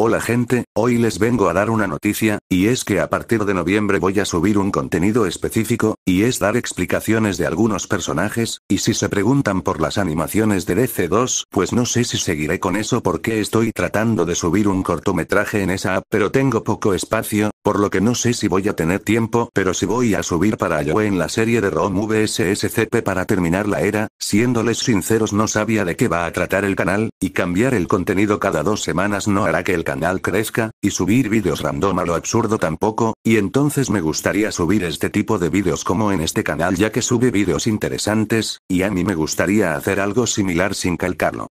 Hola gente, hoy les vengo a dar una noticia, y es que a partir de noviembre voy a subir un contenido específico, y es dar explicaciones de algunos personajes, y si se preguntan por las animaciones de DC2, pues no sé si seguiré con eso porque estoy tratando de subir un cortometraje en esa app, pero tengo poco espacio, por lo que no sé si voy a tener tiempo, pero si voy a subir para yo en la serie de ROM VSSCP para terminar la era, siéndoles sinceros no sabía de qué va a tratar el canal, y cambiar el contenido cada dos semanas no hará que el canal crezca, y subir vídeos random a lo absurdo tampoco, y entonces me gustaría subir este tipo de vídeos como en este canal ya que sube vídeos interesantes, y a mí me gustaría hacer algo similar sin calcarlo.